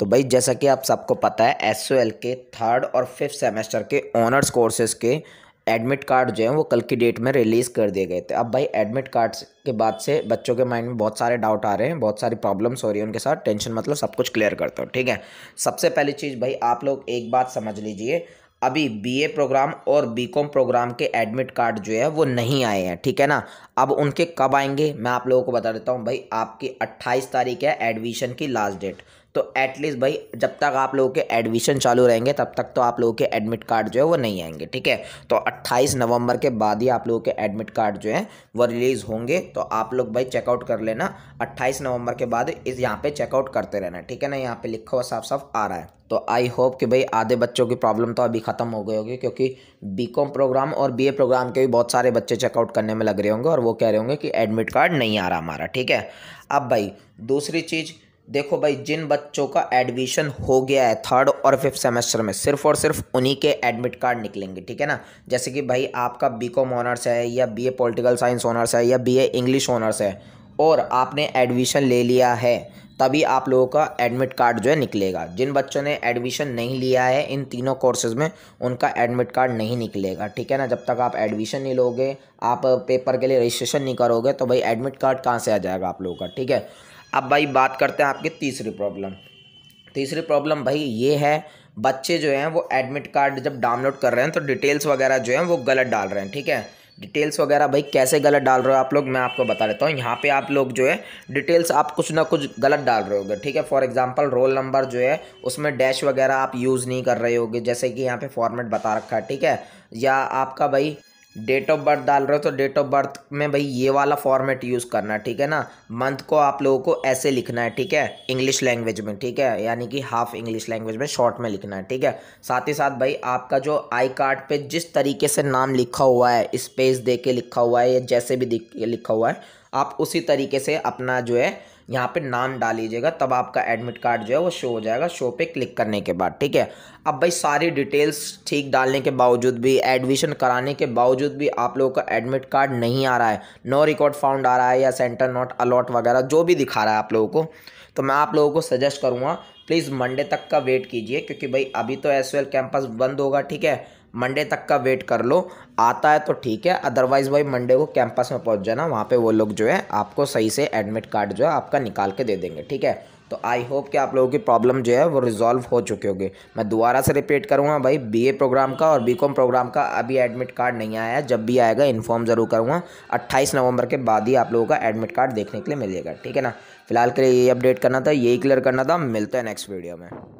तो भाई जैसा कि आप सबको पता है एस के थर्ड और फिफ्थ सेमेस्टर के ऑनर्स कोर्सेज़ के एडमिट कार्ड जो है वो कल की डेट में रिलीज़ कर दिए गए थे अब भाई एडमिट कार्ड्स के बाद से बच्चों के माइंड में बहुत सारे डाउट आ रहे हैं बहुत सारी प्रॉब्लम्स हो रही है उनके साथ टेंशन मतलब सब कुछ क्लियर करता हूँ ठीक है सबसे पहली चीज़ भाई आप लोग एक बात समझ लीजिए अभी बीए प्रोग्राम और बीकॉम प्रोग्राम के एडमिट कार्ड जो है वो नहीं आए हैं ठीक है ना अब उनके कब आएंगे मैं आप लोगों को बता देता हूँ भाई आपकी अट्ठाईस तारीख है एडमिशन की लास्ट डेट तो एटलीस्ट भाई जब तक आप लोगों के एडमिशन चालू रहेंगे तब तक तो आप लोगों के एडमिट कार्ड जो है वो नहीं आएंगे ठीक है तो अट्ठाईस नवंबर के बाद ही आप लोगों के एडमिट कार्ड जो है वो रिलीज़ होंगे तो आप लोग भाई चेकआउट कर लेना अट्ठाईस नवंबर के बाद इस यहाँ पे चेकआउट करते रहना ठीक है ना यहाँ पे लिखा हुआ साफ साफ आ रहा है तो आई होप कि भाई आधे बच्चों की प्रॉब्लम तो अभी ख़त्म हो गई होगी क्योंकि बी प्रोग्राम और बी प्रोग्राम के भी बहुत सारे बच्चे चेकआउट करने में लग रहे होंगे और वो कह रहे होंगे कि एडमिट कार्ड नहीं आ रहा हमारा ठीक है अब भाई दूसरी चीज़ देखो भाई जिन बच्चों का एडमिशन हो गया है थर्ड और फिफ्थ सेमेस्टर में सिर्फ और सिर्फ उन्हीं के एडमिट कार्ड निकलेंगे ठीक है ना जैसे कि भाई आपका बी कॉम ऑनर्स है या B A political science honours है या बी ए इंग्लिश ऑनर्स है और आपने एडमिशन ले लिया है तभी आप लोगों का एडमिट कार्ड जो है निकलेगा जिन बच्चों ने एडमिशन नहीं लिया है इन तीनों कोर्सेज़ में उनका एडमिट कार्ड नहीं निकलेगा ठीक है ना जब तक आप एडमिशन नहीं लोगे आप पेपर के लिए रजिस्ट्रेशन नहीं करोगे तो भाई एडमिट कार्ड कहाँ से आ जाएगा आप लोगों का ठीक है अब भाई बात करते हैं आपकी तीसरी प्रॉब्लम तीसरी प्रॉब्लम भाई ये है बच्चे जो हैं वो एडमिट कार्ड जब डाउनलोड कर रहे हैं तो डिटेल्स वगैरह जो हैं वो गलत डाल रहे हैं ठीक है डिटेल्स वगैरह भाई कैसे गलत डाल रहे हो आप लोग मैं आपको बता देता हूँ यहाँ पे आप लोग जो है डिटेल्स आप कुछ ना कुछ गलत डाल रहे होगे ठीक है फॉर एग्जांपल रोल नंबर जो है उसमें डैश वगैरह आप यूज़ नहीं कर रहे होगे जैसे कि यहाँ पे फॉर्मेट बता रखा है ठीक है या आपका भाई डेट ऑफ बर्थ डाल रहे हो तो डेट ऑफ बर्थ में भाई ये वाला फॉर्मेट यूज़ करना है ठीक है ना मंथ को आप लोगों को ऐसे लिखना है ठीक है इंग्लिश लैंग्वेज में ठीक है यानी कि हाफ इंग्लिश लैंग्वेज में शॉर्ट में लिखना है ठीक है साथ ही साथ भाई आपका जो आई कार्ड पे जिस तरीके से नाम लिखा हुआ है स्पेस दे के लिखा हुआ है या जैसे भी लिखा हुआ है आप उसी तरीके से अपना जो है यहाँ पे नाम डाल लीजिएगा तब आपका एडमिट कार्ड जो है वो शो हो जाएगा शो पे क्लिक करने के बाद ठीक है अब भाई सारी डिटेल्स ठीक डालने के बावजूद भी एडमिशन कराने के बावजूद भी आप लोगों का एडमिट कार्ड नहीं आ रहा है नो रिकॉर्ड फाउंड आ रहा है या सेंटर नॉट अलॉट वगैरह जो भी दिखा रहा है आप लोगों को तो मैं आप लोगों को सजेस्ट करूँगा प्लीज़ मंडे तक का वेट कीजिए क्योंकि भाई अभी तो एस कैंपस बंद होगा ठीक है मंडे तक का वेट कर लो आता है तो ठीक है अदरवाइज़ भाई मंडे को कैंपस में पहुंच जाना वहाँ पे वो लोग जो है आपको सही से एडमिट कार्ड जो है आपका निकाल के दे देंगे ठीक है तो आई होप कि आप लोगों की प्रॉब्लम जो है वो रिजॉल्व हो चुके होगी मैं दोबारा से रिपीट करूँगा भाई बीए प्रोग्राम का और बीकॉम प्रोग्राम का अभी एडमिट कार्ड नहीं आया है जब भी आएगा इन्फॉर्म ज़रूर करूँगा 28 नवंबर के बाद ही आप लोगों का एडमिट कार्ड देखने के लिए मिलेगा ठीक है ना फिलहाल के लिए यही अपडेट करना था यही क्लियर करना था मिलते हैं नेक्स्ट वीडियो में